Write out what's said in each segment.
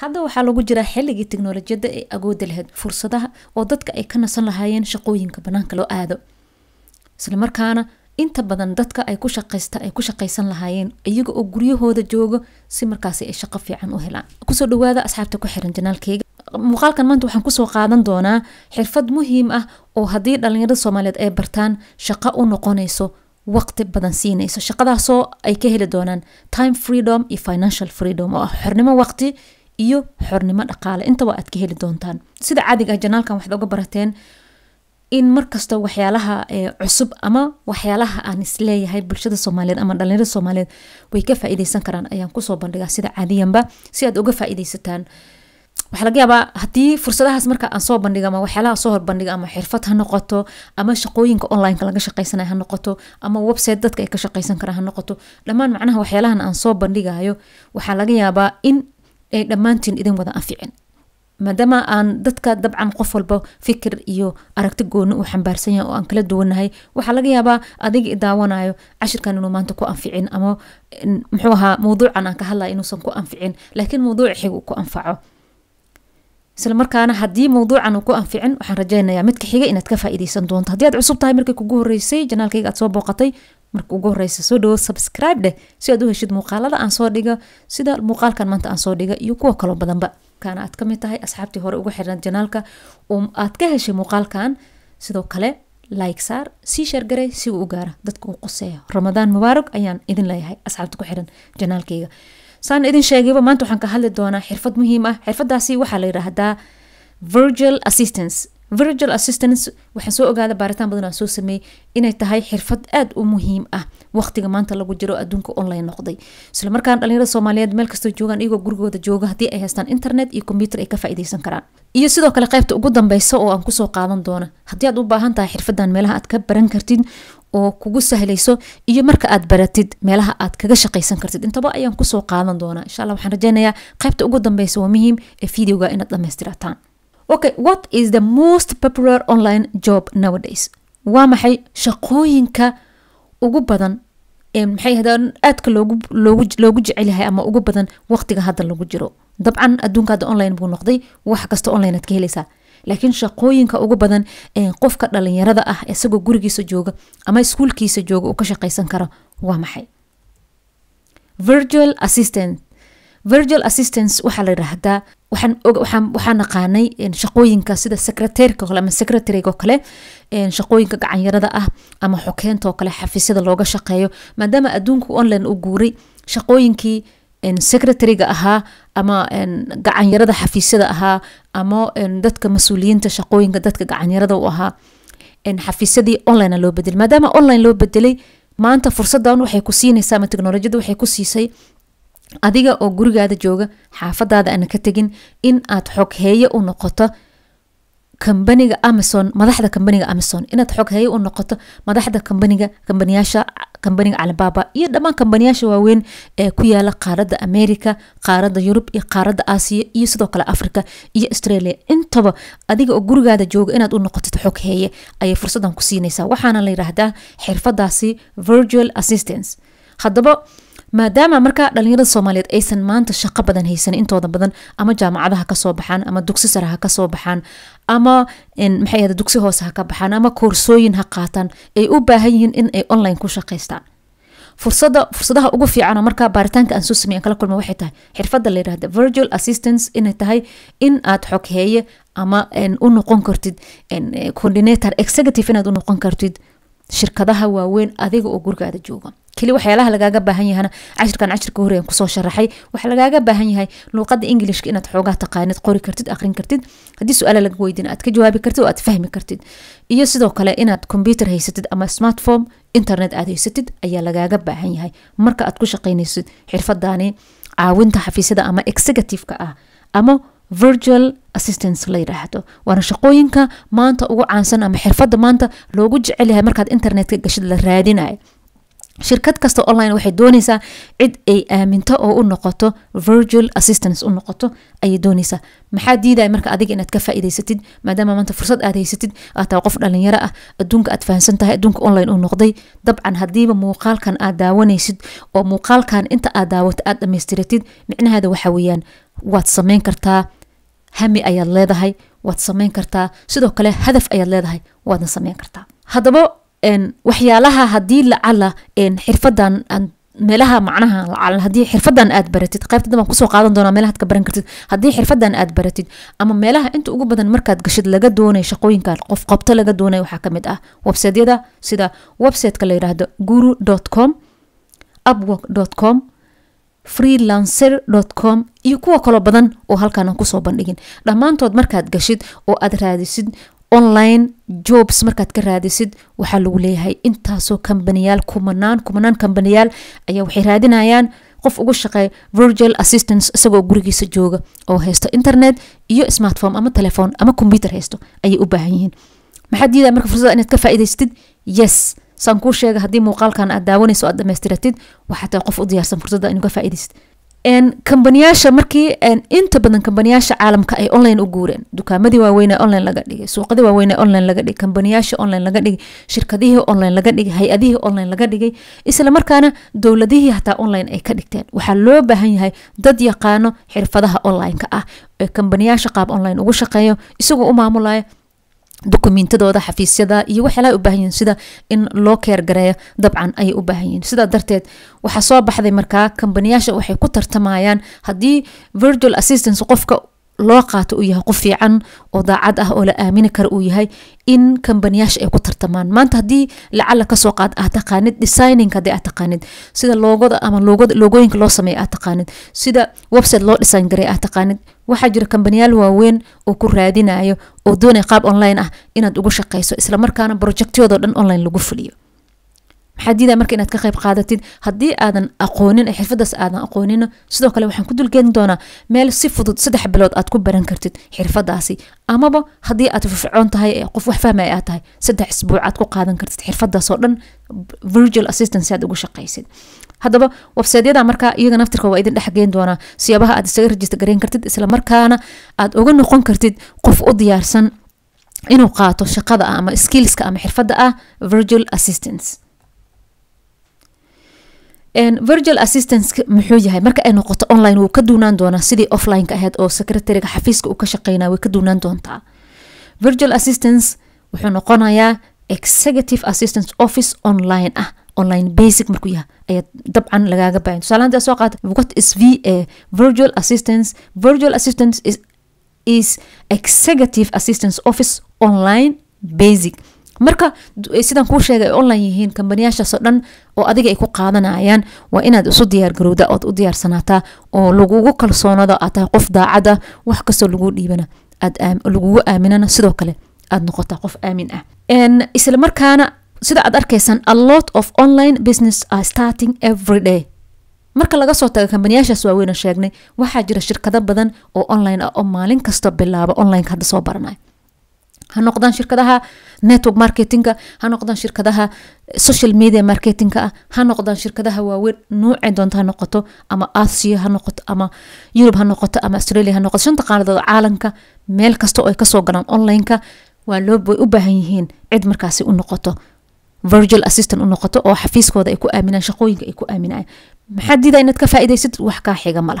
hadda waxaa lagu jiraa xilligii teknolojiyadda ee agoodda lahayd fursadaha oo dadka ay ka nasan lahaayeen shaqooyinka banaanka loo aado isla inta badan dadka ay ku shaqaysta ay ku shaqaysan lahaayeen iyaga oo guryahooda jooga si markaasi ay shaqo fiican u helaan kusoo dhawaada asxaabta ku xiran janaalkeyga muuqaalkan maanta waxaan kusoo qaadan doonaa xirfad muhiim ah oo haddii dhalinyarada soomaaliyeed ay bartaan shaqo u noqonayso waqti badan siinayso shaqadaasoo ay ka heli doonaan time freedom iyo financial freedom oo ah xornimo waqti iyo xornimo dhaqaale intaba aad ka heli doontaan sida caadiga ah janaalkan waxaad oga barateen in markasta waxyaalaha eh, cusub ama waxyaalaha aan isleeyahay bulshada soomaaliyeed ama dhalinyarada soomaaliyeed way ka faaideysan karaan ayaan kusoo bandhigaa sida caadiyanba si aad uga faaiideysataan waxaa laga yaabaa haddii fursadahaas marka aan soo bandhiga ama waxyaalaha soo horbandhiga ama xirfad ha noqoto ama shaqooyinka onlineka laga shaqaysanaya ha noqoto ama website dadka ay ka shaqaysan karaan ha noqoto dhammaan macnaha waxyaalahan aan soo bandhigayo waxaa laga yaabaa in ee dhammaantiin idin wada anficin maadaama aan dadka dabcan qof walba fikir iyo aragti gooni uu xambaarsan yahay oo aan kala duwannahay waxaa laga yaabaa adiga idaawanayo cashirkan inuu maanta ku anficin ama muxuu ahaa mawduucan aan ka hadlaya inuusan ku anficin laakiin mawduuca xig ku anfaco isla haddii mawduucan uu ku anficin waxaan rajeynayaa midka xiga inaad ka faa'iideysan doonto haddii aad cusub tahay markii kugu horreysay janaalkayga aad soo booqatay marka ugu horeysa soo dhawo subscribe dheh si aad u heshid muuqaalada aan soo dhigo sida muuqaalkan maanta aan soo dhiga iyo kuwa kaloo badanba kaana aad ka mid tahay asxaabtii hore ugu xirnaed janaalka oo um, aad ka heshay muuqaalkan sidoo kale like saar sii sheergaray si uu u gaara dadka uu qoseeya ramadaan mubaarag ayaan idin leeyahay asxaabta ku xiran janaalkayga saan idin sheegayba maanta waxaan ka hadli doonaa xirfad muhiim ah xirfadaasi waxaa la yidhaahdaa virtual assistance virtual assistance waxaan soo ogaada baaritaan badan aan soo sameeyey inay tahay xirfad aada u muhiim ah waqtiga maanta lagu jiro adduunka online noqday isla dhalinyarada soomaaliyeed meel kastoo joogaan iyagoo gurigooda jooga haddii ay haystaan internet iyo combyuter ay ka faa'idaysan karaan iyo sidoo kale qaybta ugu dambeysa oo aan kusoo qaadan doono haddii aad u baahan tahay xirfadan meelaha aad ka baran kartid oo kugu sahlayso iyo marka aad baratid meelaha aad kaga shaqaysan kartid intaba ayaan kusoo qaadan doonaa insha waxaan rajeynayaa qaybta ugu dambeysa waa muhiim ee videoga inaad dhammaystirataan okay what is the most popular online job nowadays waa maxay shaqooyinka ugu badan maxay hadaan aadka loogu loogu loogu jecel yahay ama ugu badan waqtiga hadda lagu jiro dabcan adduunka hadda online buu noqday wax kasta online aad ka helaysaa laakiin shaqooyinka ugu badan qofka dhalinyarada ah isagoo gurigiisa jooga ama iskuulkiisa jooga uu ka shaqaysan karo waa maxay virtual assistant virtual assistance waxaa la yidhaahdaa waxaan waxaan waxaan naqaanay shaqooyinka sida secretaryka kale ama secretarygo kale shaqooyinka gacanyarada ah ama xokeentoo kale xafiisyada looga shaqeeyo maadaama adduunku online u guuray shaqooyinkii secretaryga ahaa ama gacanyarada xafiisyada ahaa ama dadka mas-uuliyiinta shaqooyinka dadka gacanyarada u ahaa xafiisyadii online loo bedelay maadaama online loo bedelay maanta fursadan waxay ku siinaysaa ama teknolojiyada waxay ku siisay adiga oo gurigaada jooga xaafadaada ana ka tegin in aad xogheeye u noqoto kambaniga amazon madaxda kambaniga amazon inaad xogheeye u noqoto madaxda kambaniga kambaniyaasha kambaniga alibaba iyo dhammaan kambaniyaasha waaweyn ee ku yaala qaaradda america qaaradda yurub iyo qaaradda aasiya iyo sidoo kale africa iyo australia intaba adiga oo gurigaada jooga inaad u noqotid xogheeye ayay fursadan ku siinaysaa waxaana la yidhaahdaa xirfadaasi virtual assistance hadaba maadaama markaa dhalinyarada soomaaliyeed aysan maanta shaqo badan haysan intooda badan ama jaamacadaha kasoo baxaan ama dugsi sare ha kasoo baxaan ama maxay ahda dugsi hoose ha ka baxaan ama koorsooyin ha qaataan ay u baahan yihiin in ay online ku shaqaystaan fursada fursadaha ugu fiicanoo markaa baaritaanka aan soo samey kala kulma waxay tahay xirfadda la yidhahda virtual assistance inay tahay in aad xogheeye ama u noqon kartid coordinator executive inaad u noqon kartid shirkadaha waaweyn adiga oo gurigaada jooga keli waxyaalaha lagaaga baahan yahana cashirkan cashirka hore kusoo sharaxay waxa lagaaga baahan yahay luuqada ingilishka inaad xoogaa taqaanid qori kartid aqrin kartid haddii su-aala laga weydiin aad ka jawaabi kartid oo aad fahmi kartid iyo sidoo kale inaad combyuter haysatid ama smartform internet aad haysatid ayaa lagaaga baahan yahay marka aad ku shaqaynaysid xirfadaani caawinta xafiisyada ama executiveka ah ama virtual assistance la yidhaahdo waana shaqooyinka maanta ugu caansan ama xirfadda maanta loogu jecel yahay markaad internetka gashid la raadinayo shirkad kasta online waxay doonaysaa cid ay aaminto oo u noqoto virtual assistance u noqoto ayay doonaysaa maxaa diidaya marka adiga inaad ka faa'iidaysatid maadaama maanta fursad aad haysatid aad qof dhalinyaro ah adduunka aad fahansan tahay adduunka online uu noqday dabcan haddiiba muuqaalkan aad daawanaysid oo muuqaalkan inta aad daawato aad dhammaystiratid micnaheeda waxa weeyaan waad samayn kartaa hami ayaad leedahay waad samayn kartaa sidoo kale hadaf ayaad leedahay waadna samayn kartaa haddaba waxyaalaha haddii lacala xirfadan meelaha macnaha haddii xirfadan aad baratid qaybta dambaan kusoo qaadan doonaa meelaha ka baran kartid haddii xirfadan aad baratid ama meelaha inta ugu badan markaad gashid laga doonay shaqooyinka qof qabto laga doonay waxaa kamid ah websiteyada sida websiteka la yidhaahdo guru dot com upwork dot com freelancer com iyo kuwa kaloo badan oo halkaana kusoo bandhigin dhammaantood markaad gashid oo aad raadisid online jobs markaad ka raadisid waxaa lagu leeyahay intaasoo kambaniyaal kumanaan kumanaan kambaniyaal ayaa waxay raadinayaan qof ugu shaqeey virtual assistance isagoo gurigiisa jooga oo haysto internet iyo smartphone ama telephone ama computer haysto ayay u baahan yihiin maxaad diidaa marka fursada inaad ka faa'iidaystid yes saan kuu sheega haddii muuqaalkan aad daawanayso aad dhamaystiratid waxaa qof u diyaarsan fursada inu ka kambaniyaasha markii inta badan kambaniyaasha caalamka ay online u guureen dukaamadii waaweyn ee online laga dhigay suuqadii waaweyn online laga dhigay kambaniyaasha online laga dhigay shirkadihii online laga dhigay hay-adihii online laga dhigay isla markaana dowladihii hataa online ay ka dhigteen waxaa loo baahan yahay dad yaqaano xirfadaha online-ka ah ee kambaniyaasha qaab online ugu shaqeeyo isagoo u maamulaya dukumiintadooda xafiisyada iyo waxyaalaha u baahan yihiin sida in loo keergareeyo dabcan ayay u baahan yihiin sidaa darteed waxaa soo baxday markaa kambaniyaasha waxay ku tartamayaan haddii virtual assistance qofka loo qaato uu yahay qof fiican oo daacad ah oo la aamini kara uu yahay in kambaniyaasha ay ku tartamaan maanta haddii lacala kasoo qaad aad taqaanid designinka haddii aad taqaanid sida loogada ama loogooyinka loo sameeya aad taqaanid sida website loo design garay aad taqaanid waxaa jira kambaniyaal waaweyn oo ku raadinayo oo doonaya qaab online ah inaad ugu shaqayso islamarkaana projectyadoo dhan online lagu fuliyo maxaa diidaa marka inaad ka qayb qaadatid haddii aadan aqoonin xirfadaas aadan aqoonina sidoo kale waxaan ku dulgeeni doonaa meel si fudud saddex bilood aad ku baran kartid xirfadaasi amaba haddii aad firfircoon tahay ee qof wax fahmaya aad tahay saddex isbuuc aad ku qaadan kartid xirfadaasoo dhan virtual assistance aad ugu shaqaysid haddaba websaydyada markaa iyaga naftirka waa idin dhexgeen doonaa siyaabaha aad isaga rajista gareyn kartid islamarkaana aad uga noqon kartid qof u diyaarsan inuu qaato shaqada ama skillska ama xirfadda ah virtual assistance virgil assistance muxuu yahay marka ay noqoto online wuu ka duunaan doonaa sidii offlineka ka aheyd oo secretariga xafiiska uu ka shaqeynaa way ka duunaan doontaa virgil assistance wuxuu noqonayaa executive assistance office online ah online basic markuu yahay ayaa dabcan lagaaga baahan tusale hadda soo qaata what is v a virgil assistance virgil assistance is, is executive assistance office online basic marka eh, sidan kuu sheegay ay online yihiin kambaniyaashaasoo dhan oo adiga ay ku qaadanayaan waa inaad isu diyaargarowda ood u diyaarsanaataa oo lagugu kalsoonada aad tahay qof daacada wax kastoo laguu dhiibana lagugu aaminana sidoo kale aad noqotaa qof aamin ah isla markaana sida aad arkaysan a lot of online business are starting every day marka laga soo tago kambaniyaashaas waaweyna sheegnay waxaa jira shirkado badan oo online ah oo maalin kasta bilaaba online hadda soo baranaya ha noqdaan shirkadaha network marketinga ha noqdaan shirkadaha social media marketinga ah ha noqdaan shirkadaha waaweyn nuucay doonto ha noqoto ama asia ha noqoto ama yurub ha noqoto ama australia ha noqoto shanta qaanadood caalamka meel kasta oo ay kasoo galaan online waa loo way u baahan yihiin cid markaasi u noqoto virgil assistant u noqoto oo xafiiskooda ay ku aaminaan shaqooyinka ay ku aaminaan maxaa diidaa inaad ka faa wax kaa xiga ma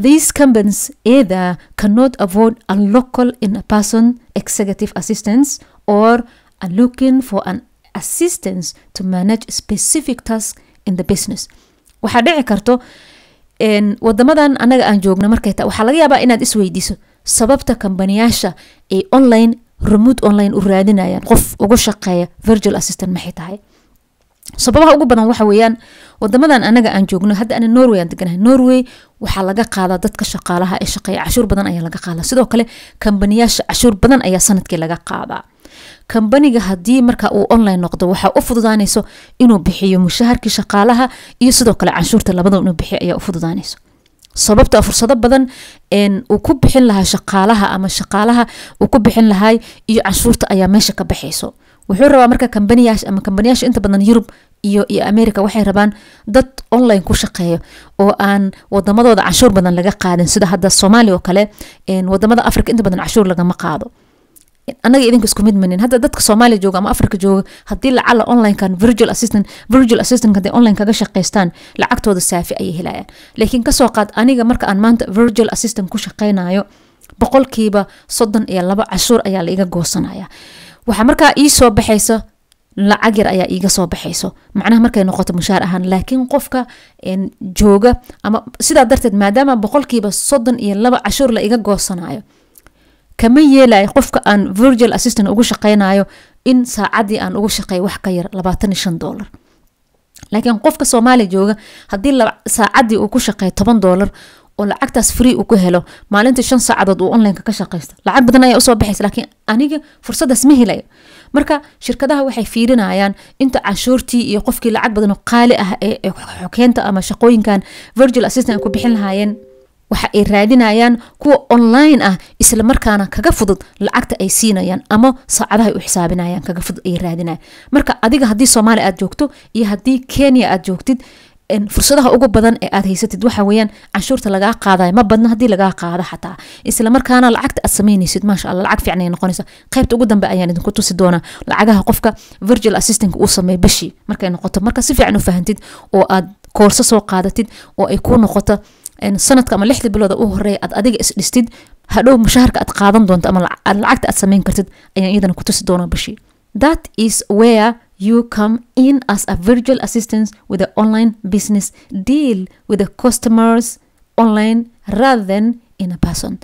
These companies either cannot afford a local in-person executive assistance or are looking for an assistance to manage specific tasks in the business. waxaa dhici karto wadamadan anaga aan joogno markay ta waxaa laga yaabaa inaad isweydiiso sababta kambaniyaasha ay online remote online u raadinayaan qof ugu shaqeeya virtual assistant maxay tahay sababaha ugu badan waxa weeyaan wadamadan anaga aan joogno hadda ana norway aan deganahay norway waxaa laga qaadaa dadka shaqaalaha ee shaqeeya cashuur badan ayaa laga qaadaa sidoo kale kambaniyaasha cashuur badan ayaa sanadkii laga qaadaa kambaniga haddii marka uu online noqdo waxaa u fududaanayso inuu bixiyo mushaharkii shaqaalaha iyo sidoo kale canshuurta labadaba inuu bixiyo ayaa u fududaanayso sababta fursado badan uu ku bixin lahaa shaqaalaha ama shaqaalaha uu ku bixin lahay iyo canshuurta ayaa meesha ka baxayso wuxuu rabaa marka kambaniyaasha ama kambaniyaasha inta badan yurub iyo iyo america waxay rabaan dad online ku shaqeeyo oo aan wadamadooda canshuur badan laga qaadin sida hadda soomaaliya oo kale wadamada africa inta badan canshuur lagama qaado anaga idinka isku mid manin hadda dadka soomaaliya jooga ama africa jooga haddii lacala onlinekan virtual assistant virtual assistant haday online kaga shaqaystaan lacagtooda saafi ayay helayaan laakiin kasoo qaad aniga marka aan maanta virtual assistant ku shaqaynayo boqolkiiba soddon iyo laba cashuur ayaa la iga goosanaya waxaa markaa ii soo baxayso lacag yar ayaa iiga soo baxayso macnaha markay noqoto mushaar ahaan laakiin qofka jooga ama sidaa darteed maadaama boqolkiiba soddon iyo laba cashuur la iga goosanayo kama yeelayo qofka aan virgil assistant ugu shaqeynayo in saacadii aan ugu shaqeeyo wax ka yar labaatan iyo shan dollar laakiin qofka soomaaliya jooga haddii saacadii uu ku shaqeeyo toban dollar oo lacagtaas free uu ku helo maalintii shan saacadood uu onlineka ka shaqaysta lacag badan ayaa usoo baxaysa laakiin aniga fursadaas ma helayo marka shirkadaha waxay fiirinayaan inta cashuurtii iyo qofkii lacag badan oo qaali ah ee xokeenta ama shaqooyinkan virgil assistant ay ku bixin lahaayeen waxa ay raadinayaan kuwa online ah isla kaga fudud lacagta ay siinayaan ama saacadaha u xisaabinayaan kaga fudud ay raadinayaan marka adiga haddii soomaaliya aad joogto iyo haddii kenya aad joogtid fursadaha ugu badan ee aad haysatid waxa weyaan canshuurta lagaa qaadayo ma badno hadii lagaa qaado xataa isla lacagta aad sameynaysid maasha alla lacag fiican ay noqonaysa qaybta ugu dambe ayaan idinku tusi doonaa lacagaha qofka virtual assistant uu sameeyo bishii markay noqoto marka si fiican u fahantid oo aad koorso soo qaadatid oo ay kuu noqoto sanadka ama lixda bilooda u horeeya aad adiga isdhistid hadhow mushaharka aad qaadan doonto ama lacagta aad sameyn kartid ayaan iyadana ku tusi doonaa bishii that is where you come in as a virtual assistant with an online business deal with the customers online rather than in a person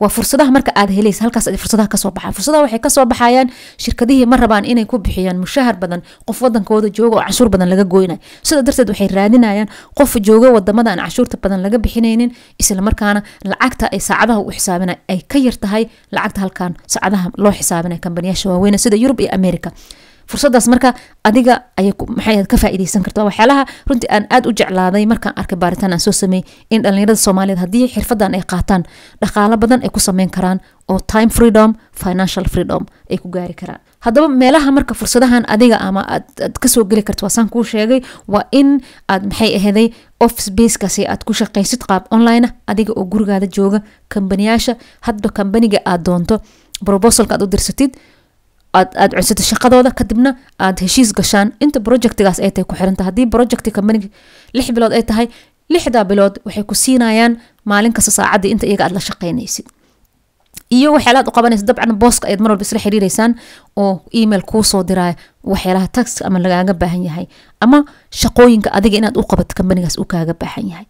waa fursadaha marka aad helaysa halkaas fursadaha kasoo baxaa fursadaha waxay kasoo baxayaan shirkadihii ma rabaan inay ku bixiyaan mushahar badan qof wadankooda jooga oo canshuur badan laga gooynayo sidaa darteed waxay raadinayaan qof jooga wadamada aan canshuurta badan laga bixinaynin islamarkaana lacagta ay saacadaha u xisaabina ay ka yartahay lacagta halkaan saacadaha loo xisaabina kambaniyaasha waaweyn sida yurub iyo america fursadaas marka adiga maxay ka faaideysan karta waxyaalaha runtii aan aad u jeclaaday markaan arkay baaritaan aan soo sameeyey in dhalinyarada soomaaliyeed haddii xirfadan ay qaataan dhaqaalo badan ay ku sameyn karaan oo time freedom financial freedom ay ku gaari karaan haddaba meelaha marka fursadahan adiga ama aad kasoo geli karta waa kuu sheegay waa in aad maxay aheeday office basekaasi aad ku shaqaysid qaab online ah, adiga oo gurigaada jooga kambaniyaasha hadba kambaniga aad doonto brobosalka aad u dirsatid aad codsato shaqadooda kadibna aad heshiis gashaan inta projectigaas ay tahay ku xiranta haddii projecti companiga lix bilood ay tahay lixdaa bilood waxay ku siinayaan maalin kasta saacaddii inta iyaga aad la shaqaynaysid iyo waxyaala ad u qabanaysa dabcan booska ayaad mar walba isla xiriireysaan oo email kuu soo diraya waxyaalaha tax ama lagaaga baahan yahay ama shaqooyinka adiga inaad u qabato companigaas u kaaga baahan yahay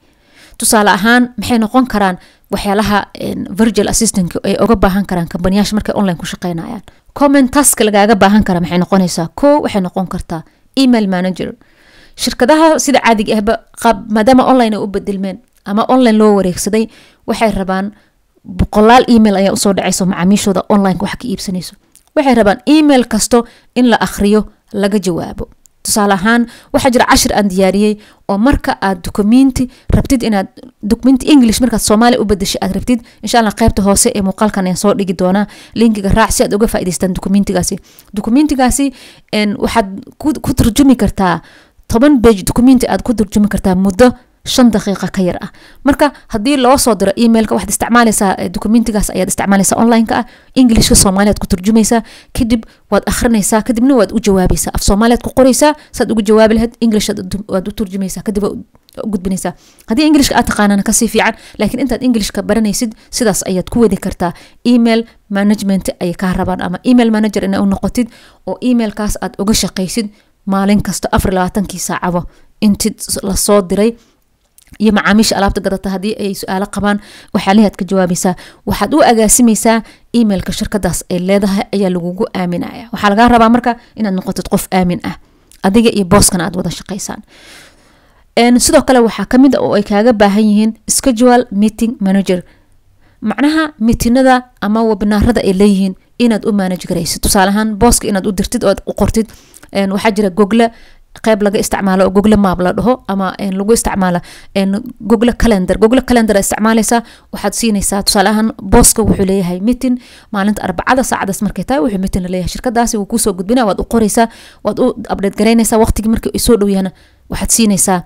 tusaale ahaan maxay noqon karaan waxyaalaha virtual assistant ay uga baahan karaan kambaniyaasha markay online ku shaqeynayaan comment lagaaga baahan kara maxay noqonaysaa ko waxay noqon kartaa email manager shirkadaha sida caadiga ahba qaab maadaama online ay u bedelmeen ama online loo wareegsaday waxay rabaan boqolaal email ayaa usoo dhacayso macaamiishooda online iibsanayso waxay rabaan email kasto in la akhriyo laga jawaabo tusaale ahaan waxaa jira cashir aan diyaariyey oo marka aad dukumiinti rabtid inaad dukumiinti english markaad soomaaliya u badashay aad rabtid insha allah qaybta hoose ee muuqaalkan ayaan soo dhigi doonaa linkiga raac si aad uga faa'idaystaan dukumiintigaasi dukumiintigaasi waxaad ku turjumi kartaa toban bage dukumiinti aad ku turjumi kartaa muddo shan daqiiqa ka yar ah marka haddii loo soo diro emailka waxaad isticmaalaysaa eh, dokumentigaas ayaad isticmaalaysaa onlineka ah englishka soomaaliyaad ku turjumaysaa kadib waad akhrinaysaa kadibna waad u jawaabaysaa af soomaaliyaad ku qoraysaa saad ugu jawaabi lahayd english u turjumaysaa kadib gudbinaysaa haddii englishka aad taqaanana kasii fiican laakiin intaad englishka baranaysid sidaas ayaad ku wadi kartaa email management ay kaa rabaan ama email manager inay u noqotid oo emailkaas aad uga shaqaysid maalin kasta afar labaatankii saacaba inti lasoo diray iyo macaamiisha alaabta gadata haddii ay su-aalo qabaan waxyaalihaad ka jawaabaysaa waxaad u agaasimaysaa emailka shirkadaas ay leedahay ayaa lagugu aaminaya waxaa lagaa rabaa marka inaad noqotid qof aamin ah adiga iyo booskana aad wada shaqaysaan sidoo kale waxaa kamid a ah oo ay kaaga baahan yihiin schedule meeting manager macnaha miitinada ama webinaarada ay leeyihiin inaad u maanaj garaysid tusaaleahaan booska inaad u dirtid ood u qortid waxaa jira gogle qeyb laga isticmaalo gogle maab la dhaho ama lagu isticmaalo gogle calendar gogle calendar isticmaalaysaa waxaad siinaysaa tusaaleahaan booska wuxuu leeyahay mitin maalinta arbacada saacadaas markay tahay wuxuu mitin laleeyahay shirkadaasi wuu kusoo gudbinaa waad u qoraysaa waad u abdheed garaynaysaa waqtigii markii ay soo dhowyaana waxaad siinaysaa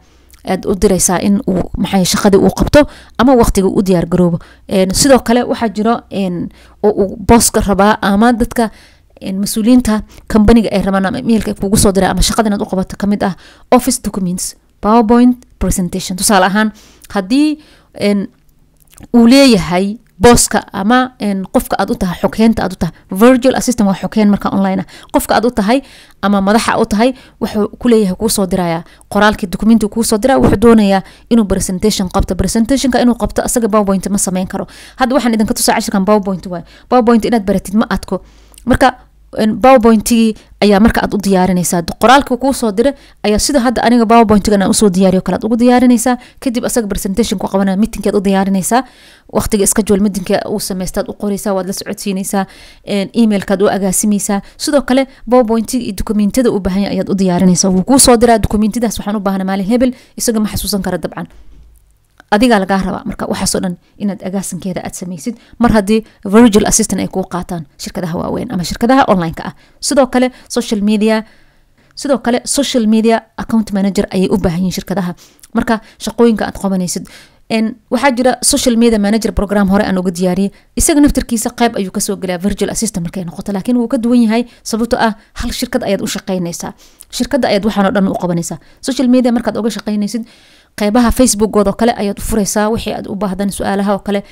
aad u diraysaa in uu maxay shaqadii uu qabto ama waqtiga u diyaar garoobo sidoo kale waxaa jiro oo uu booska rabaa ama dadka mas-uuliyiinta combaniga ay rabaan emailka kugu soo diray ama shaqada inaad u qabato ka ah office documents powerpoint presentation tusaale ahaan haddii uu leeyahay booska ama qofka aad u tahay xogheynta aad u tahay virtual assistant waa xogheyn marka online ah qofka aad u tahay ama madaxa u tahay wuxuu kuleeyahay kuu soo diraya qoraalkii documentii kuu diraya wuxuu doonayaa inuu presentation qabto presentationka inuu qabto asaga powerpoint ma sameyn karo hadda waxaan idinka tusaa cashirkan powerpoint waay powerpoint inaad baratid ma adko marka powerpointigii ayaa marka aad u diyaarinaysaa qoraalka kuu dira ayaa sida hadda aniga powerpointiga usoo diyaariyo kale aad ugu diyaarinaysaa kadib asaga presentation ku qabanaya meetingkaad u diyaarinaysaa waqtiga schedule meetingka uu samaystaad u qoraysaa waad la socodsiinaysaa emailkaad u agaasimeysaa sidoo kale powerpointiga iyo dokumentada u baahanya ayaad u diyaarinaysaa wuu kuu diraa dokumentadaas waxaan u baahnaa maalin hebel isaga ma xasuusan kara dabcan adigaa lagaa rabaa marka waxaasoo dhan inaad agaasinkeeda aad samaysid mar haddii virgil assistant ay kuu qaataan shirkadaha waaweyn ama shirkadaha online ah sidoo kale social media sidoo kale social media account manager ayay u baahan yihin shirkadaha marka shaqooyinka aad qabanaysid waxaa jira social media manager program hore aan uga diyaariyey isaga naftarkiisa qeyb ayuu kasoo gelaa virgil assistant markay noqoto laakiin wuu ka duwan yahay sababto ah hal shirkad ayaad u shaqeynaysaa shirkada ayaad waxaano dhan u qabanaysaa social media markaad uga shaqeynaysid qeybaha facebookood oo kale ayaad u fureysaa wixii aad u baahdan su-aalaha oo kale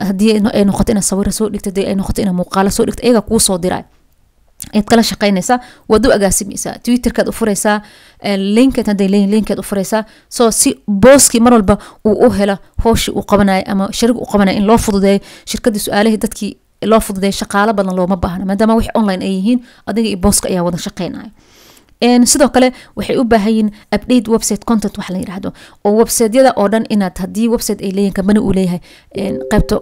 haddii ay noqoto inaad sawiro soo dhigtid ay noqoto inaad muuqaalo soo dhigtid ayaga kuu soo diray ayaad kala shaqeynaysaa waad u agaasimeysaa twitterkaad u fureysaa eh, linkeed hadday leeyihin linkeed u fureysaa so si booskii mar walba uu u helo howshii uu qabanayo ama sharig u qabanayo in loo fududeeyo shirkadii su-aalihii dadkii loo fududeeyo shaqaalo badan looma baahna maadaama wix online ay yihiin adiga iyo booska ayaa wada shaqeynaya sidoo kale waxay u baahanyiin update website content wax la yidhaahdo oo websiteyada oo dhan inaad haddii website ay leeyihin kambani uu leeyahay qaybta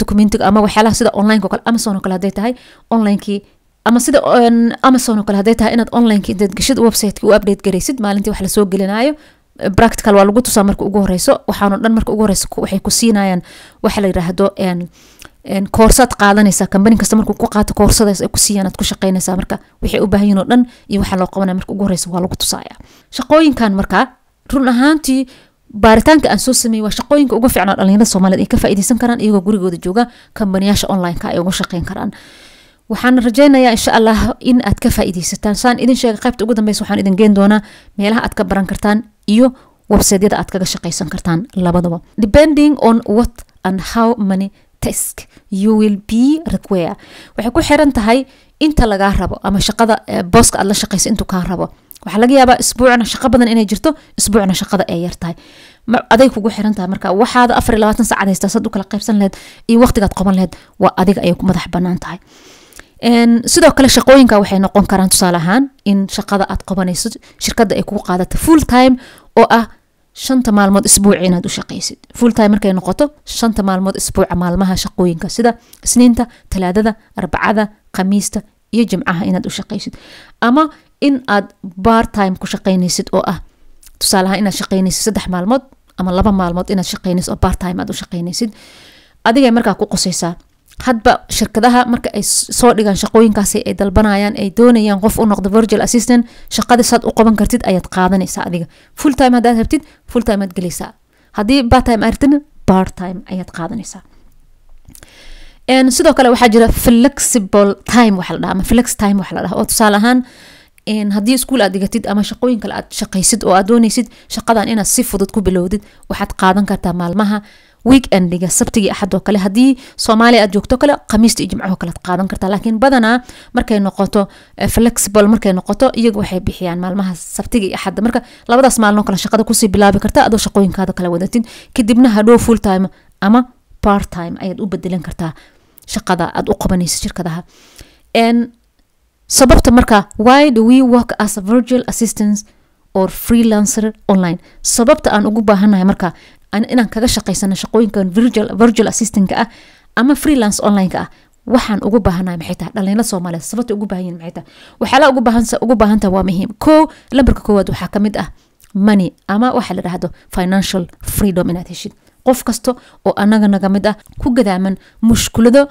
documentiga ama waxyaalaha sida online o kale amazon oo kale hadday tahay online ama sida amazon oo kale hadday tahay inaad online intaad geshid websiteki u update garaysid maalintii wax lasoo gelinayo practical waa lagu tusaa marka ugu horeyso waxaano dhan marka ugu horeyso waxay ku siinayaan waxa la yidhaahdo koorsad qaadanaysa kambani kasta markuu ku qaato koorsadaas ay ku siiyaan aad ku shaqaynaysaa marka waxay u baahan yihin oo dhan iyo waxaa loo qabanaya marka ugu horeysa waa lagu tusaaya shaqooyinkan marka run ahaantii baaritaanka aan soo sameeyey waa shaqooyinka ugu fiicnaa dhalinyarada soomaaliyed ay ka faa'iidaysan karaan iyagoo gurigooda jooga kambaniyaasha online ay uga shaqayn karaan waxaan rajaynayaa insha allah in aad ka faa'iidaysataan saan idin sheega qaybta ugu dambeysa waxaan idin geen doonaa meelaha aad ka baran kartaan iyo websaydyada aad kaga shaqaysan kartaan labadaba depending on what and how many task you will be require waxay ku xiran tahay inta lagaa rabo ama shaqada eh, booska aad la shaqayso intuu kaa rabo waxaa laga yaabaa isbuucna shaqo badan inay jirto isbuucna shaqada ay yartahay aday kugu xiran tahay marka waxaad afar labaatan saacad haystaa u kala qaybsan laheyd iyo waqtigaad qoban laheyd waa adiga ayay ku madax bannaan tahay sidoo kale shaqooyinka waxay noqon karaan tusaale ahaan in shaqada aad qabanayso shirkadda ay kugu qaadato full time oo ah shanta maalmood isbuuc inaad u shaqaysid fulltime markay noqoto shanta maalmood isbuuca maalmaha shaqooyinka sida isniinta talaadada arbacada khamiista iyo jimcaha inaad u shaqaysid ama in aad time ku shaqaynaysid oo ah tusaalahaan inaad shaqaynaysid saddex maalmood ama laba maalmood inaad shaqaynaysid oo bartime aad u shaqaynaysid adigay markaa ku qosaysaa hadba shirkadaha marka ay soo dhigaan shaqooyinkaas ay dalbanayaan ay doonayaan qof u noqdo virgil assistant shaqadii saad u qaban kartid ayaad qaadanaysaa adiga full time haddaad rabtid full time aad gelaysaa haddii part time aad rabtidna time ayaad qaadanaysaa sidoo kale waxaa jira flexible time waxa la ama flex time waxa la dhaha oo tusaale ahaan haddii iskuul aad dhigatid ama shaqooyin kale aad shaqaysid oo aad doonaysid shaqadan inaad si fudud ku bilowdid waxaad qaadan kartaa maalmaha weekendiga sabtigi axadoo kale haddii soomaaliya aad joogto kale khamiista iyo jimcaho kalead qaadan kartaa laakiin badanaa markay noqoto eh, flexible markay noqoto iyagu waxay bixiyaan maalmaha sabtiga axadda marka labadaas maalino kale shaqada kusii bilaabi karta adoo shaqooyinkaada kala wadatid kadibna hadhow full time ama part time ayaad u bedelan kartaa shaqada aad u qabanaysa shirkadaha sababta marka why do we work as a virtual assistance or freelancer online sababta aan ugu baahanahay marka inaan kaga shaqaysano shaqooyinkan virtual assistanka ah ama freelance onlineka ah waxaan ugu baahanahay maxay tahay dhallinyarada soomaaliyeed sababta ugu baahan maxay tahay waxyaalaha ugu baahan ugu baahantaha waa muhiim kow lambarka koowaad waxaa ka mid ah money ama waxa la dhahdo financial freedom inaad heshid qof kasta oo anaga naga mid ah ku gadaaman mushkulado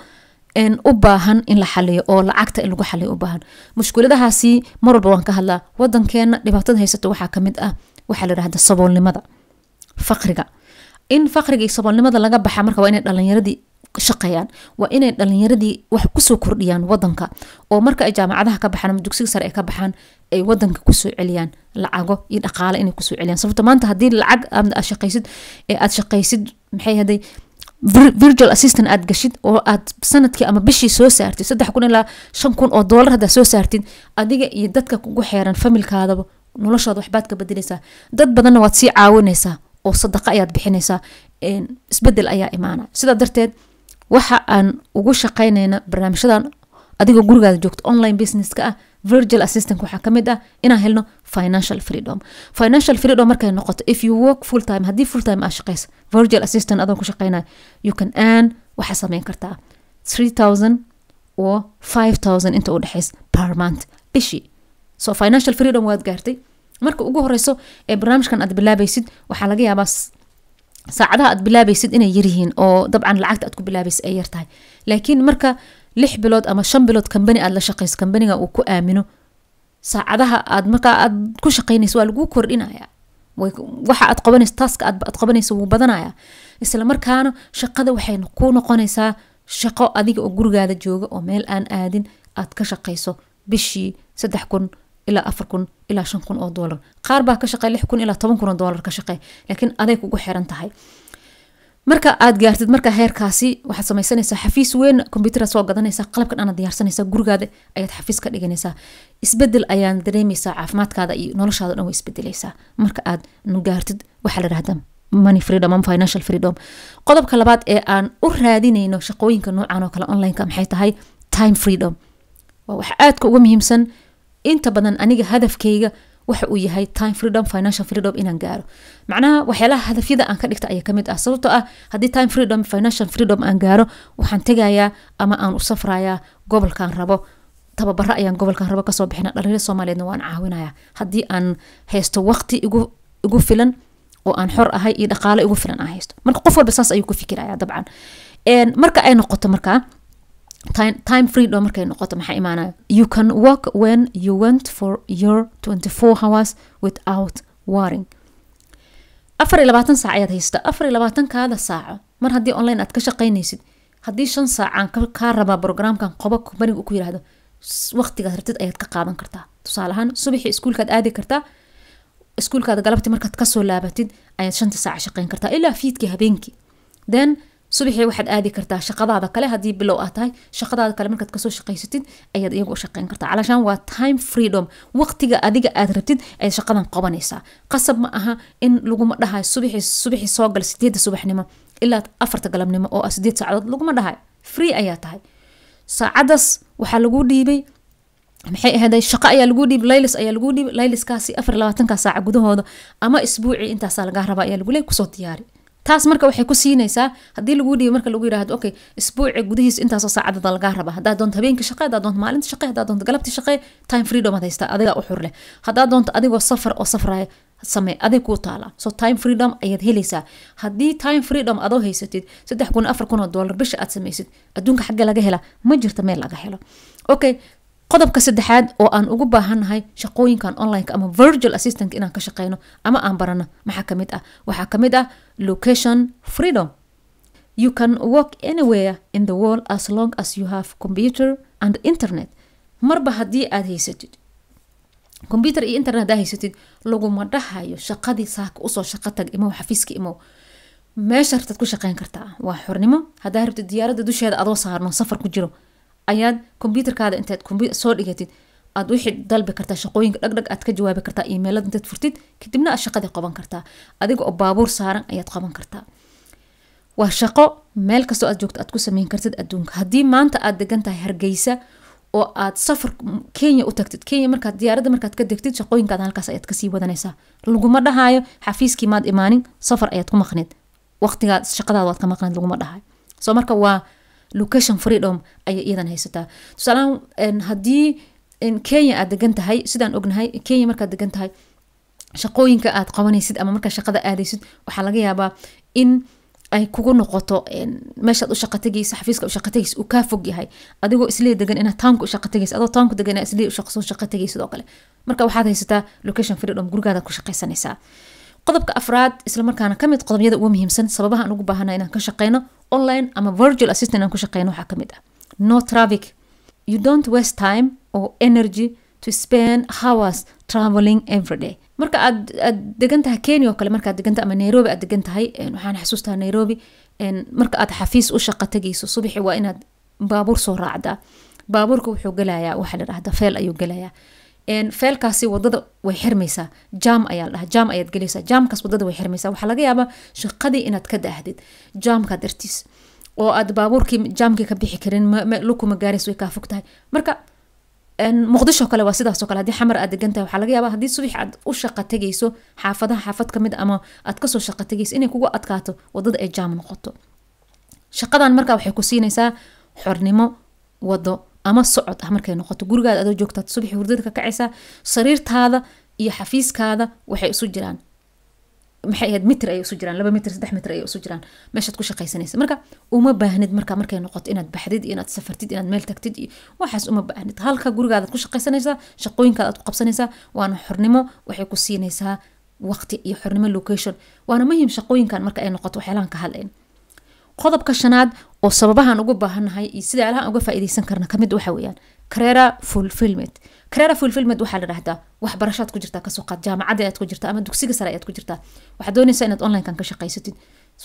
u baahan in la xaliyo oo lacagta in lagu xaliyo u baahan mushkuladahaasi mar walba waan ka hadlaa wadankeena dhibaatada haysato waxaa ka mid ah waxaa la dhahda saboolnimada faqriga in faqriga iyo saboolnimada laga baxa marka waa inay dhalinyaradii shaqeeyaan waa inay dhalinyaradii wax kusoo kordhiyaan wadanka oo marka ay jaamacadaha ka baxaan ama dugsiga sare ay ka baxaan ay wadanka kusoo celiyaan lacago iyo dhaqaale inay kusoo celiyaan sababto maanta haddii lacag aad shaqaysid ee aad shaqaysid maxay haday virtual assistant aad gashid oo aad sanadkii ama bishii soo saartid saddex kun ilaa shan kun oo doolar haddaa soo saartid adiga iyo dadka kugu xeeran familkaadaba noloshaada waxbaad ka bedeleysaa dad badanna waad sii caawinaysaa oo sadaqa ayaad bixinaysaa isbedel ayaa imaana sidaa darteed waxa aan ugu shaqaynayna barnaamijyadan adigoo gurigaada joogto online businesska ah virgil assistant waxaa kamid ah inaan helno financial freedom financial freedom markay noqoto if you work full time haddii full time aa shaqeysa virgil assistant adoon ku shaqeynaya you can earn waxaa sameyn kartaa three thousand oo five thousand inta u dhexeys per month bishii so financial freedom waad gaartay marka ugu horeyso ee barnaamijkan aad bilaabaysid waxaa laga yaabaa saacadaha aad bilaabaysid inay yaryihiin oo dabcan lacagta aad ku bilaabaysid ay yartahay laakiin marka lix bilood ama shan bilood kambani aad la shaqeyso kambaniga uu ku aamino saacadaha aad markaa aad ku shaqeynayso waa laguu kordhinaya waxa aad qabanayso taaska aad qabanayso wuu badanaya isla shaqada waxay ku noqonaysaa shaqo adiga oo gurigaada jooga oo meel aan aadin aad ka shaqeyso bishii saddex kun ilaa afar kun ilaa shan kun oo doolar qaar baa ka shaqey lix kun ilaa toban kun oo doolar ka shaqey laakiin aday kugu xiran tahay marka aad gaartid marka heerkaasi waxaad samaysanaysaa xafiis weyn kombyuuteraad soo gadanaysaa qalabkan aana diyaarsanaysaa gurigaada ayaad xafiis ka dhiganaysaa isbedel ayaan dareemaysaa caafimaadkaada iyo noloshaada dhan way isbedelaysaa marka aad gaartid waxaa la dhahdaa money freedom ama financial freedom qodobka labaad ee aan u raadinayno shaqooyinka noocan oo kale online maxay tahay time freedom waa wax aadka uga muhiimsan inta badan aniga hadafkayga waxa uu yahay time freedom financial freedom inaan gaaro macnaha waxyaalaha hadafyada aan ka dhigta ayaa kamid ah sababtoo ah haddii time freedom financial freedom aan gaaro waxaan tegayaa ama aan u safrayaa gobolkaan rabo tababaro ayaan gobolkan rabo kasoo bixina dhalinyar soomaaliyeedna waan caawinayaa haddii aan haysto waqti igu filan oo aan xor ahay iyo dhaqaalo igu filan aan haysto marka qof walba saas ayuu ku fikiraya dabcan marka ay noqoto markaa time freed oo markay noqoto maxaa imaanaya you can walk when you went for your twenty four hours without waring afar iyo labaatan saac ayaad haysta afar iyo labaatankaada saaco mar haddii online aad ka shaqaynaysid haddii shan saacaan kaa rabaa brograamkan qoba combanig ku yirahdo waqtigaad rabtid ayaad ka qaadan kartaa tusaale ahaan subaxii iskuulkaad aadi kartaa iskuulkaada galabtii markaad kasoo laabatid ayaad shanta saac shaqayn kartaa ilaa fiidkii habeenkii then subaxii waxaad aadi kartaa shaqadaada kale hadii bilow aa tahay shaqadaada kale markaad kasoo shaqaysatid ayaad iyagu shaqeyn kartaa calaashaan waa time freedom waqtiga adiga aad rabtid ayaad shaqadan qabanaysaa qasab ma aha in laguma dhahay subaxii subaxii soo gal sideedda subaxnimo ilaa afarta galabnimo oo sideed saacadood laguma dhahay free ayaa tahay saacadaas waxaa lagu dhiibay maxay ahday shaqo ayaa laguu dhiib laylis ayaa laguu dhiib layliskaasi afar labaatanka saaca gudahooda ama isbuucii intaasaa lagaa rabaa ayaa lagu leey kusoo diyaari taas marka waxay ku siinaysaa hadii lagu dhiiba marka lagu yirahdo okay isbuuca gudihiis intaasoo saacadada lagaa rabaa haddaa doonto habeenka shaqe haddaa doonto maalinta shaqe haddaa doonto galabti shaqe time freedom ad haystaa adigaa u xur leh doonto adigoo safar oo safraya samee aday kuu taala so time freedom ayaad helaysaa haddii time freedom adoo haysatid saddex kun afar kun dollar bisha aad samaysid adduunka xagga laga helaa ma jirta meel laga helo okay qodobka saddexaad oo aan ugu baahannahay shaqooyinkan onlineka ama virtual assistant inaan ka shaqeyno ama aan barano maxaa kamid ah waxaa kamid ah location freedom you can work anywhere in the world as long as you have computer and internet marba haddii aada haysatid combuter iyo internet hadaa haysatid laguma dhahayo shaqadii saaka usoo shaqa tag imow xafiiska imow meesha rabtaad ku shaqeyn kartaa waa xornimo haddaa rabtid diyaarada dusheeda adoo saarno safar ku jiro ayaad kombyuutarkaada intaad soo dhigatid aad wixii dalbi kartaa shaqooyinka dhagdhag aad ka jawaabi kartaa imailada intaad furtid kadibna aad shaqadii qaban kartaa adiga oo baabuur saaran ayaad qaban kartaa waa shaqo meel kastoo aad joogto aad ku sameyn kartid adduunka haddii maanta aad degan tahay hargeysa oo aad safar kenya u tagtid kenya markaad diyaaradda markaad ka degtid shaqooyinkaad halkaas ayaad kasii wadanaysaa laguma dhahaayo xafiiskii maad imaanin safar ayaad ku maqnid waqtigaad shaqadaada waad ka maqnid laguma dhahaayo soo marka waa location freedom um, ayay iyadan haysataa tusaalahaan haddii kenya aad degan tahay sidaan ognahay kenya markaad degan tahay shaqooyinka aad qabanaysid ama markaa shaqada aadaysid waxaa laga yaabaa in ay kugu noqoto meeshaad u shaqatagiis xafiiska ushaqatagiis uu kaa fog yahay adigoo islee degan inaad townka ushaqatagiys adoo townka degan islee soo shaqatagiy sidoo kale marka waxaad haysataa location freedom um, gurigaadaa ku shaqaysanaysaa qodobka afraad islamarkaana kamid qodobyada ugu muhiimsan sababaha ugu baahana inaan ka shaqeyno online ama virtual assistant inaan ku shaqeyno waxaa kamid ah no traffic you don't waste time or energy to spend hours traveling every day marka aad aad degan tahay kenya oo kale markaad deganta ama nairobi aad degan tahay waxaan xasuustaa nairobi marka aad xafiis u shaqa tegayso subaxi waa inaad baabuur soo raacdaa baabuurka wuxuu galayaa waxaa la dhahdaa feel ayuu galayaa feelkaasi wadada way xirmeysaa jaam ayaa la jaam ayaad gelaysaa jaamkaas wadada way xirmaysaa waxaa laga yaabaa shaqadii inaad ka daahdid jaamkaa dartiis oo aad baabuurkii jaamkii ka bixi karin lukuma gaarays way kaa fog tahay marka muqdisho kale waa sidaasoo kale haddii xamar aad degantahay waxaa laga yaabaa haddii subax aad u shaqa tegayso xaafadaha xaafad ka ah, ama aad kasoo shaqa tegayso inay kugu adkaato wadada ay jaam noqoto shaqadan marka waxay ku siinaysaa xornimo wado ama socod ah markay noqoto gurigaada adoo joogtaad subaxii hurdada ka kacaysaa sariirtaada iyo xafiiskaada waxay isu jiraan maxay ahayd mitr ayay isu jiraan laba mitr saddex mitr ayay isu jiraan meeshaad ku shaqaysanaysa marka uma baahnid marka markay noqoto inaad baxdid iyo inaad safartid inaad meel tagtid iyo waxaas uma baahnid halka gurigaadaad ku shaqaysanaysaa shaqooyinkaada aad ku qabsanaysaa waana xornimo waxay ku siinaysaa waqti iyo xornimo location waana muhiim shaqooyinkan marka ay noqoto waxyaalahan ka hadlayn qodobka shanaad oo sababahaan ugu baahanahay iyo sida alahaan uga faaiideysan karna kamid waxa weyaan crera fulfilment crera fulfilment waxaa la dhahdaa waxbarashaad ku jirtaa kasoo qaad jaamacadda ayaad ku jirtaa ama dugsiga sare ayaad ku jirtaa waxaad dooneysaa inaad onlinekan ka shaqaysatid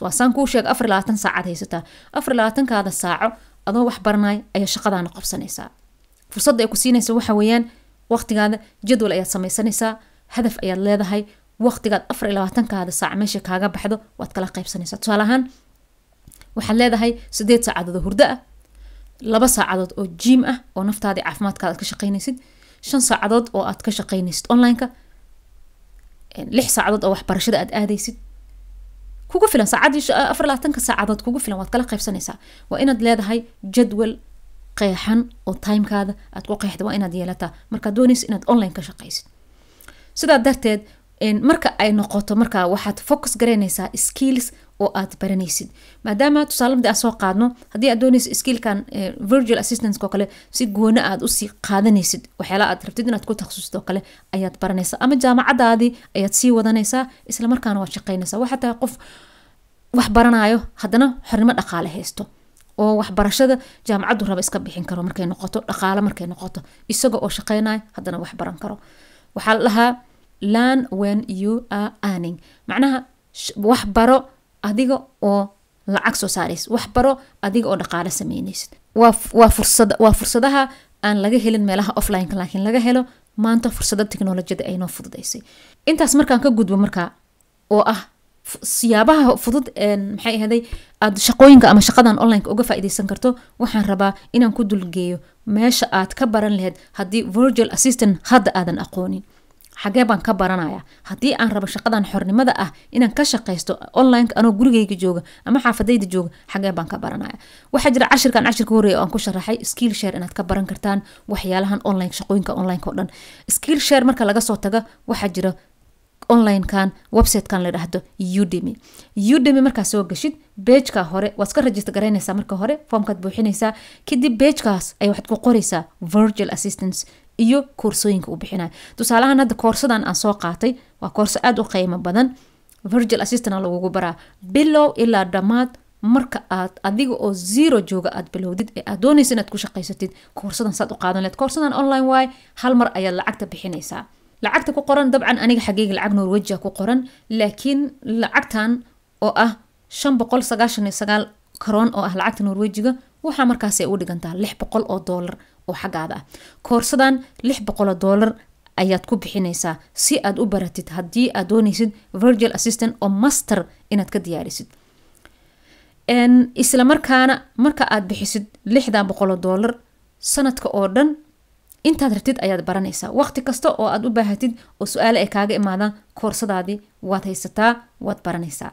waasaan kuu sheega afar labaatan saacaad haysataa afar labaatankaada saaco adoo wax baranaay ayaa shaqadaana qabsanaysaa fursadda ay ku siinaysa waxa weeyaan waqtigaada jadwal ayaad samaysanaysaa hadaf ayaad leedahay waqtigaad afar labaatankaada saac meesha kaaga baxdo waad kala qaybsanaysaa tusaale ahaan waxaad leedahay sideed saacadood oo hurdo ah laba saacadood oo jiim ah oo naftaadii caafimaadkaada aad ka shaqaynaysid shan saacadood oo aad ka shaqaynaysid onlineka lix saacadood oo waxbarashada aad aadaysid kugu filan saacadii afar labaatanka saacadood kugu filan waad kala qaybsanaysaa waa inaad leedahay jadwal qeexan oo timekaada aad ku qeexda waa inaad yeelataa markaad doonaysa inaad online ka shaqaysid sidaa darteed marka ay noqoto marka waxaad focus garaynaysaa skills oo aad baranaysid maadaama tusaale madi aan soo qaadno haddii aad doonaysa skillkan eh, virtual assistance oo kale si goona aad usii qaadanaysid waxyaala aad rabtid inaad ku takhasustoo kale ayaad baranaysaa ama jaamacadaadii ayaad sii wadanaysaa isla waad shaqaynaysaa waxaa qof wax baranaayo haddana xornimo dhaqaale haysto oo waxbarashada jaamacaddu raba iska bixin karo markay noqoto dhaqaale markay noqoto isaga oo shaqaynayo haddana wax baran karo waxaa la learn when you are earning macnaha wax baro adiga oo lacag soo saaraysid waxbaro adiga oo dhaqaalo sameynaysid waa fursadaha aan laga helin meelaha offlineka laakiin laga helo maanta fursada teknolojiyada aynoo fududeysay intaas markaan ka gudbo markaa oo ah siyaabaha fudud maxay ahday aad shaqooyinka ama shaqadan onlineka uga faaidaysan karto waxaan rabaa inaan ku dulgeeyo meesha aad ka baran laheyd haddii virtual assistant hadda aadan aqoonin xagee baan ka baranaya hadii aan rabo shaqadan xornimada ah inaan ka shaqaysto online anoo gurigeyga jooga ama xaafadayda jooga xagee baan ka baranaya waxaa jira cashirkan cashirka horreeya aan ku sharaxay skill share inaad ka baran kartaan waxyaalahan online shaqooyinka onlineka o dhan skill share marka laga soo taga waxaa jira onlinekan websitekan la dhahdo udemy udemy markaa soo gashid bejka hore waad iska rajista garaynaysaa marka hore foomkaad buuxinaysaa kadib bejkaas ay waxaad ku qoraysaa virtual assistance iyo koorsooyinka u bixinay tusaalahaan hadda koorsadan aan soo qaatay waa koorso aada u qiimo badan virgil assistana lagugu baraa bilow ilaa dhammaad marka aad adiga oo zero jooga aad bilowdid ee aad doonaysa inaad ku shaqaysatid koorsadan saad u qaadan leed koorsadan online waaye hal mar ayaad lacagta bixinaysaa lacagta ku qoran dabcan aniga xageyga lacag norwegia ku qoran laakiin lacagtan oo ah shan boqol sagaashan iyo sagaal karoon oo ah lacagta norwejiga waxaa markaasay u dhigantaa lix boqol oo doolar oo xaggaada ah. koorsadan lix boqolo doolar ayaad ku bixinaysaa si aad u baratid haddii aad doonaysid virgil assistant oo master inaad ka diyaarisid islamarkaana marka aad bixisid lixdan boqolo doolar sanadka oo dhan intaad rabtid ayaad baranaysaa waqti kasta oo aad u baahatid oo su-aale ay kaaga imaadaan koorsadaadii waad haysataa waad baranaysaa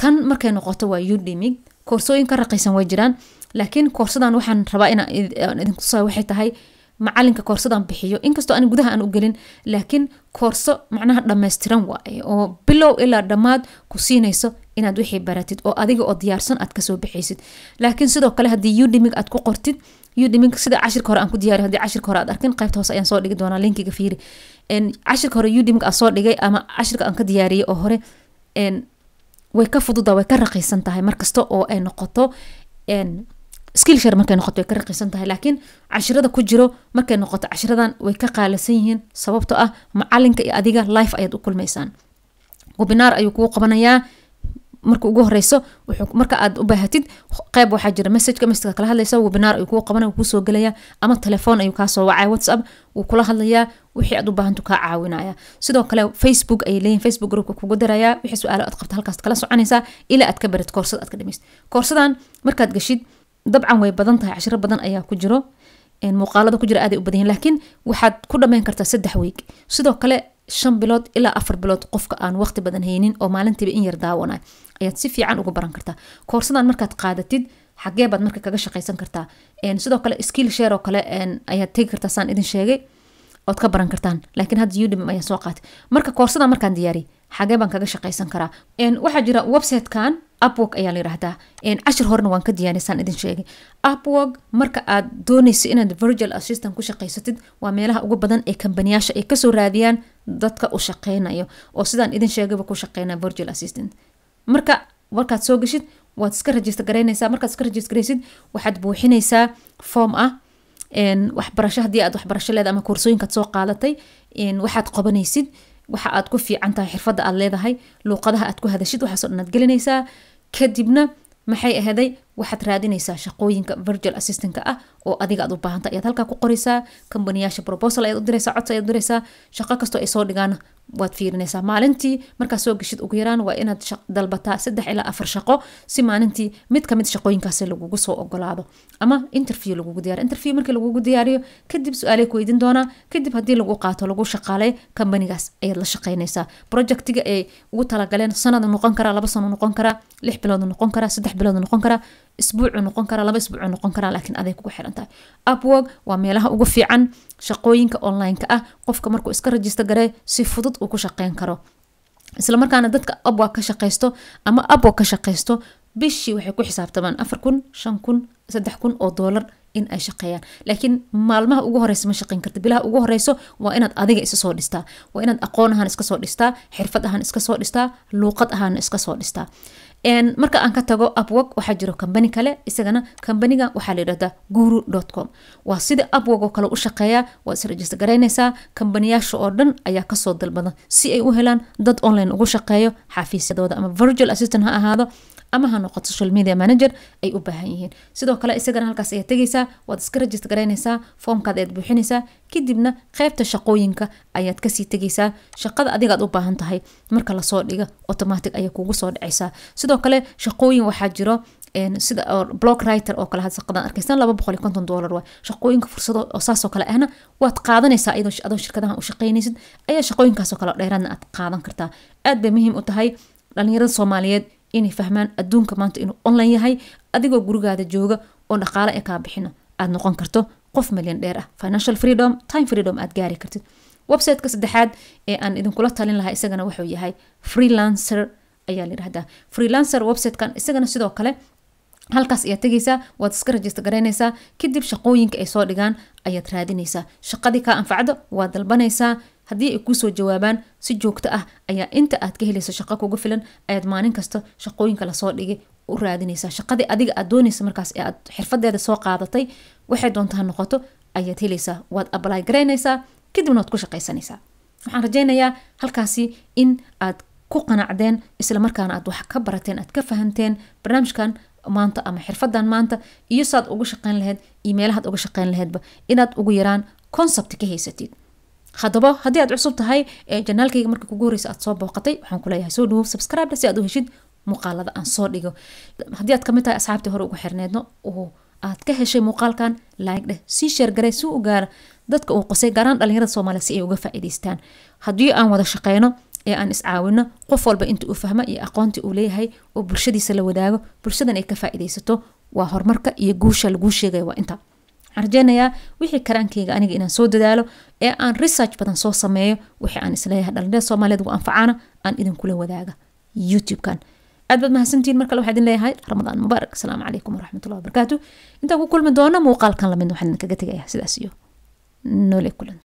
tan markay noqoto waa udemig koorsooyin ka raqiisan way jiraan laakiin koorsadan waxaan rabaa inaan idinkutusaa waxay tahay macalinka koorsadan bixiyo inkastoo aan gudaha aan u laakiin koorso macnaha dhammaystiran waaye oo bilow ilaa dhammaad ku siinayso inaad wixii baratid oo adiga oo diyaarsan aad kasoo baxaysid laakiin sidoo kale haddii udimig aad ku qortid udimig sida cashirka hore aan ku diyaariyo haddii cashirka hore aad arkin qaybta hoose ah ayaan soo dhigi doonaa linkiga fiiri cashirka hore udimig aad soo dhigay ama cashirka aan ka diyaariyay oo hore way ka fududa way ka raqiisan tahay markasta oo ay noqoto skillshare markay noqoto way ka raqiisan tahay laakiin cashirada ku jiro markay noqoto cashiradan way ka qaalasan yihiin sababto ah macalinka iyo adiga life ayaad u kulmaysaan webinaar ayuu kuu qabanayaa marka ugu horeyso marka aad u baahatid qeyb waxaa jira messageka messagka kala hadlaysa webinaar ayuu kuu qabanaya kuusoo gelaya ama telefoon ayuu kaa wacaya whatsapp wuu kula hadlayaa wixii aad u baahanto kaa caawinaya sidoo kale facebook ayay leeyihin facebook groupka kugu daraya wixii su-aalo aad qabto halkaas kala soconaysaa ilaa aad ka barid koorsad aad ka dhamaysid koorsadan markaad gashid dabcan way badan tahay cashiro badan ayaa ku jiro muuqaalada ku jira aaday u badan laakiin waxaad ku dhamayn kartaa saddex weeg sidoo kale shan bilood ilaa afar bilood qofka aan waqti badan haynin oo maalintiiba in yar daawana ayaad si fiican ugu baran kartaa koorsadan markaad qaadatid xagee baad marka kaga shaqeysan kartaa sidoo kale skill share oo kale ayaad tegi kartaa saan idin sheegay ood ka baran kartaan laakiin hadda udm ayaa soo qaatay marka koorsadan markaan diyaari xagee baan kaga shaqaysan karaa waxaa jira websitekan upwork ayaa la yidhaahdaa cashir horena waan ka diyaanay saan idin sheegay upwork marka aad doonayso inaad virtual assistant ku shaqaysatid waa meelaha ugu badan ee kambaniyaasha ay kasoo raadiyaan dadka u shaqeynayo oo sidaan idin sheegayba ku shaqeynaa virtual assistant marka markaad soo geshid waad iska rajista garaynaysaa markaad iska rajist garaysid waxaad buuxinaysaa form ah waxbarasho haddii aad waxbarasho leedahay ama koorsooyinkaad soo qaadatay waxaad qabanaysid waxa aad ku fiican tahay xirfadda aad leedahay luuqadaha aad ku hadashid waxaasoo dhan aad gelinaysaa kadibna maxay ahaday waxaad raadinaysaa shaqooyinka virtual assistanka ah oo adiga aad u baahanta ayaad halkaa ku qoreysaa kambaniyaasha proposal ayaad u diraysaa codsi ayaad u diraysaa shaqo kastoo ay soo dhigaan waad fiirinaysaa maalintii markaad soo geshid ugu yaraan waa inaad dalbataa saddex ilaa afar shaqo si maalintii mid kamid shaqooyinkaasi lagugu soo ogolaado ama interview lagugu diyaariyo interview markii lagugu diyaariyo kadib su-aalay ku weydiin doonaa kadib haddii lagu qaato lagu shaqaalay kambanigaas ayaad la shaqaynaysaa projectiga ay ugu talagaleen sanad noqon karaa laba sano noqon karaa lix bilood noqon karaa saddex bilood noqon karaa isbuucu noqon kara laba isbuucu noqon karaa laakiin aday kugu xiran tahay upwork waa meelaha ugu fiican shaqooyinka online-ka ah qofka markuu iska rajista garee si fudud uu ku shaqeyn karo isla markaana dadka upwork ka shaqaysto ama upwork ka shaqaysto bishii waxay ku xisaabtamaan afar kun shan kun saddex kun oo doolar in ay shaqeeyaan laakiin maalmaha ugu horeysa ma shaqeyn karta bilaha ugu horeyso waa inaad adiga isa dhistaa waa inaad aqoon ahaan iska soo dhistaa xirfad ahaan iska soo dhistaa luuqad ahaana iska soo dhistaa marka aan ka tago abwog waxaa jiro kambani kale isagana kambaniga waxaa layidhahdaa guru dot com waa sida abwog oo kale u shaqeeya waa israjista garaynaysaa kambaniyaasha oo dhan ayaa kasoo dalbada si ay u helaan dad online ugu shaqeeyo xafiisyadooda ama virtual assistant ha ahaado ama ha noqoto social media manager ay u baahan yihiin sidoo kale isagana halkaas ayaa tegaysaa waad iska rajist garaynaysaa foomkaad ayaad buuxinaysaa kadibna qeybta shaqooyinka ayaad kasii tegaysaa shaqada adigaad u baahan tahay marka lasoo dhiga automatic ayaa kugu soo dhacaysaa sidoo kale shaqooyin waxaa jiro sida block writer oo kale shaqadan arkaysan laba boqol iyo konton dollar waa shaqooyinka fursado oo saasoo kale ahna waad qaadanaysaa adoo shirkadahan u shaqaynaysid ayaa shaqooyinkaasoo kale dheeraadna aad qaadan kartaa aad bay muhiim u tahay dhalinyarada soomaaliyeed inay fahmaan adduunka maanta inuu online yahay adigoo gurigaada jooga oo dhaqaale ee kaa bixino aad noqon karto qof milyan dheer ah financial freedom time freedom aad gaari kartid websiteka saddexaad ee aan idinkula talin lahaa isagana wuxuu yahay freelancer ayaa la yihahdaa freelancer websitekan isagana sidoo kale halkaas ayaad tegaysaa waad iska rajista garaynaysaa kadib shaqooyinka ay soo dhigaan ayaad raadinaysaa shaqadii kaa anfacdo waad dalbanaysaa haddii ay kuusoo jawaabaan si joogto ah ayaa inta aad ka helayso shaqo kuga filan ayaad maalin kasta shaqooyinka lasoo dhigay u raadinaysaa shaqadii adiga aad dooneysa markaas ee aad xirfadeeda soo qaadatay waxay doontaha noqoto ayaad helaysaa waad ably garaynaysaa kadibna waad ku shaqaysanaysaa waxaan rajaynayaa halkaasi in aad ku qanacdeen islamarkaana aad wax ka barateen aad ka fahamteen barnaamijkan maanta ama xirfadan maanta iyo saaad uga shaqeyn laheyd iyo meelahaad uga shaqeyn laheydba inaad ugu yaraan concept ka haysatid hadaba hadii aad cusub tahay janaalkayga marka kugu horeysa aad soo booqatay waxaan kuleeyahay soo dhawow subscribe si aad u heshid muuqaalada aan soo dhigo haddii aad kamid tahay asxaabtii hore ugu xirneedno oo aad ka heshay muuqaalkan laag dheh sii sheergaray si u gaara dadka uu qosay gaaraan dhalinyarada soomaaliya si ay uga faa'iidaystaan haddii aan wada shaqeyno ee aan iscaawino qof walba inta uu fahmo iyo aqoontii uu leeyahay oo bulshadiisa la wadaago bulshadan ay ka faa'iidaysato waa horumarka iyo guusha laguu sheegaya waa intaa arjeynayaa wixii karaankeyga aniga inaan soo dadaalo ee aan research badan soo sameeyo wixii aan isleeyahay dhalinyarada soomaaliyeed ugu anfacaana aan idinkula wadaaga youtube-kan aad baad mahadsantihiin mar kale waxaa idin leeyahay ramadaan mubaarak asalaamu calaykum waraxmatullahi wabarakaatu intaan ku kulmi doono muuqaalkan lamid waxaan idinkaga tegaya sidaas iyo nole kulan